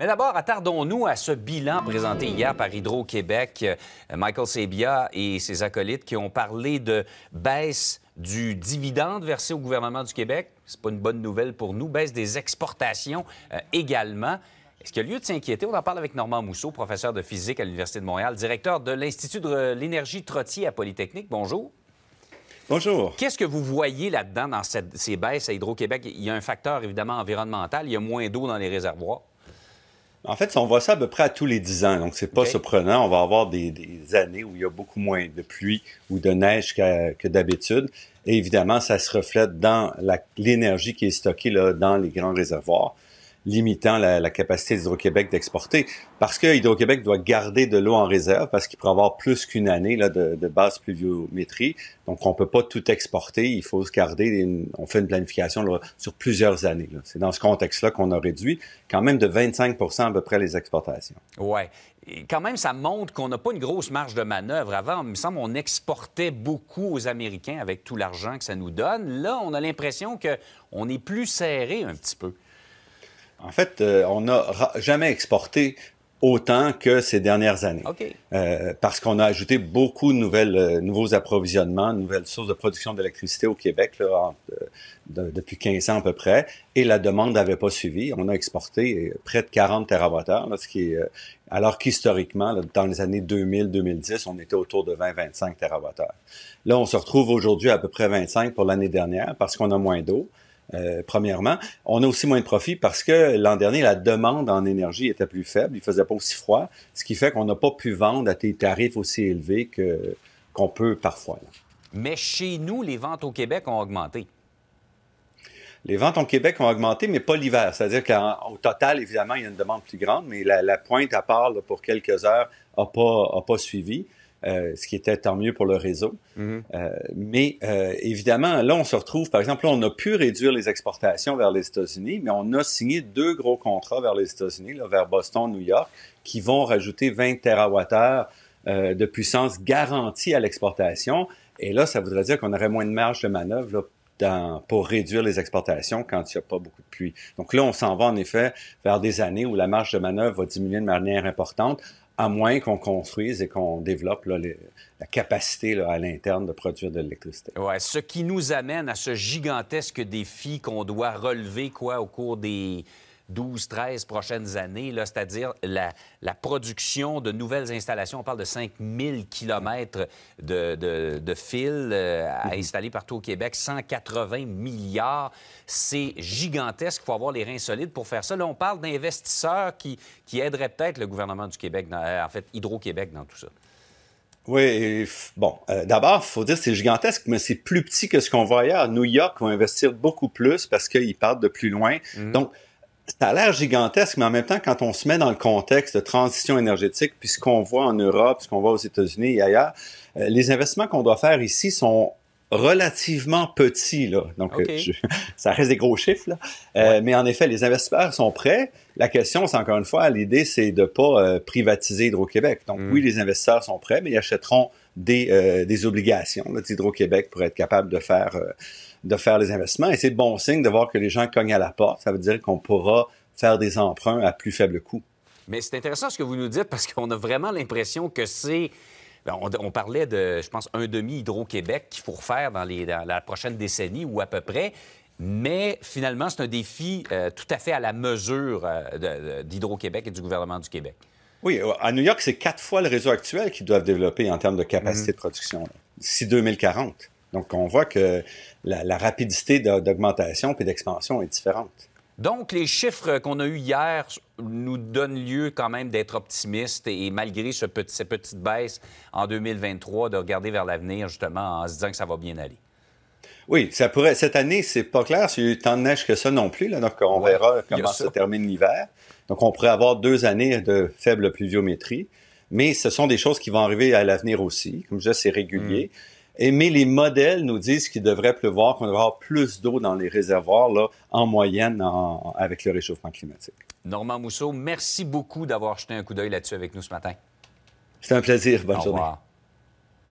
Mais d'abord, attardons-nous à ce bilan présenté hier par Hydro-Québec. Euh, Michael Sebia et ses acolytes qui ont parlé de baisse du dividende versé au gouvernement du Québec. C'est pas une bonne nouvelle pour nous. Baisse des exportations euh, également. Est-ce qu'il y a lieu de s'inquiéter? On en parle avec Normand Mousseau, professeur de physique à l'Université de Montréal, directeur de l'Institut de l'énergie Trottier à Polytechnique. Bonjour. Bonjour. Qu'est-ce que vous voyez là-dedans dans cette, ces baisses à Hydro-Québec? Il y a un facteur évidemment environnemental. Il y a moins d'eau dans les réservoirs. En fait, on voit ça à peu près à tous les 10 ans, donc c'est pas surprenant. On va avoir des, années où il y a beaucoup moins de pluie ou de neige que, d'habitude. Et évidemment, ça se reflète dans l'énergie qui est stockée dans les grands réservoirs limitant la, capacité d'Hydro-Québec d'exporter, parce que Hydro-Québec doit garder de l'eau en réserve, parce qu'il pourrait avoir plus qu'une année là, de, de basse pluviométrie. Donc, on peut pas tout exporter, il faut se garder, on fait une planification sur plusieurs années. C'est dans ce contexte-là qu'on a réduit quand même de 25 à peu près les exportations. Oui. Quand même, ça montre qu'on n'a pas une grosse marge de manœuvre. Avant, il me semble, on exportait beaucoup aux Américains avec tout l'argent que ça nous donne. Là, on a l'impression qu'on est plus serré un petit peu. En fait, euh, on n'a jamais exporté autant que ces dernières années. Euh, parce qu'on a ajouté beaucoup de euh, nouveaux approvisionnements, de nouvelles sources de production d'électricité au Québec depuis 15 ans à peu près, et la demande n'avait pas suivi. On a exporté près de 40 TWh, alors qu'historiquement, dans les années 2000-2010, on était autour de 20-25 TWh. Là, on se retrouve aujourd'hui à peu près 25 pour l'année dernière parce qu'on a moins d'eau. Euh, premièrement. On a aussi moins de profit parce que l'an dernier, la demande en énergie était plus faible, il ne faisait pas aussi froid, ce qui fait qu'on n'a pas pu vendre à des tarifs aussi élevés qu'on peut parfois. Mais chez nous, les ventes au Québec ont augmenté. Les ventes au Québec ont augmenté, mais pas l'hiver. C'est-à-dire qu'au total, évidemment, il y a une demande plus grande, mais la, pointe à part pour quelques heures n'a a pas suivi. Euh, ce qui était tant mieux pour le réseau. Mhm. Euh, mais euh, évidemment, là, on se retrouve, par exemple, on a pu réduire les exportations vers les États-Unis, mais on a signé deux gros contrats vers les États-Unis, vers Boston, New York, qui vont rajouter 20 TWh de puissance garantie à l'exportation. Et là, ça voudrait dire qu'on aurait moins de marge de manœuvre pour réduire les exportations quand il n'y a pas beaucoup de pluie. Donc là, on s'en va en effet vers des années où la marge de manœuvre va diminuer de manière importante à moins qu'on construise et qu'on développe la capacité à l'interne de produire de l'électricité. Ouais, ce qui nous amène à ce gigantesque défi qu'on doit relever quoi, au cours des 12, 13 prochaines années, c'est-à-dire la, production de nouvelles installations. On parle de 5000 km de, de, fils euh, à mhm. installer partout au Québec, 180 milliards. C'est gigantesque. Il faut avoir les reins solides pour faire ça. Là, on parle d'investisseurs qui, qui aideraient peut-être le gouvernement du Québec, euh, en fait, Hydro-Québec dans tout ça. Oui, bon, d'abord, euh, d'abord, faut dire c'est gigantesque, mais c'est plus petit que ce qu'on voit à New York va investir beaucoup plus parce qu'ils partent de plus loin. Mhm. Donc, ça a l'air gigantesque, mais en même temps, quand on se met dans le contexte de transition énergétique, puis ce qu'on voit en Europe, ce qu'on voit aux États-Unis et ailleurs, euh, les investissements qu'on doit faire ici sont relativement petits. Là. Donc, euh, ça reste des gros chiffres. Là. Euh, mais en effet, les investisseurs sont prêts. La question, c'est encore une fois, l'idée, c'est de ne pas privatiser Hydro-Québec. Donc, mm. oui, les investisseurs sont prêts, mais ils achèteront euh, des, obligations d'Hydro-Québec pour être capable de faire, euh, de faire les investissements. Et c'est bon signe de voir que les gens cognent à la porte. Ça veut dire qu'on pourra faire des emprunts à plus faible coût. Mais c'est intéressant ce que vous nous dites parce qu'on a vraiment l'impression que c'est... Ben, on, parlait de, je pense, un demi Hydro-Québec qu'il faut refaire dans, les, la prochaine décennie ou à peu près. Mais finalement, c'est un défi euh, tout à fait à la mesure d'Hydro-Québec et du gouvernement du Québec. Oui, euh, à New York, c'est quatre fois le réseau actuel qu'ils doivent développer en termes de capacité mhm. de production d'ici 2040. Donc, on voit que la, rapidité d'augmentation et d'expansion est différente. Donc, les chiffres qu'on a eus hier nous donnent lieu quand même d'être optimistes et, malgré ce petit, ces petites baisses en 2023, de regarder vers l'avenir justement en se disant que ça va bien aller. Oui, ça pourrait. Cette année, c'est pas clair s'il y a tant de neige que ça non plus. Là, donc, on verra comment ça. se termine l'hiver. Donc, on pourrait avoir deux années de faible pluviométrie. Mais ce sont des choses qui vont arriver à l'avenir aussi. Comme je disais, c'est régulier. Mm. Et, mais les modèles nous disent qu'il devrait pleuvoir, qu'on devrait avoir plus d'eau dans les réservoirs là, en moyenne avec le réchauffement climatique. Normand Mousseau, merci beaucoup d'avoir jeté un coup d'œil là-dessus avec nous ce matin. C'est un plaisir. Bonne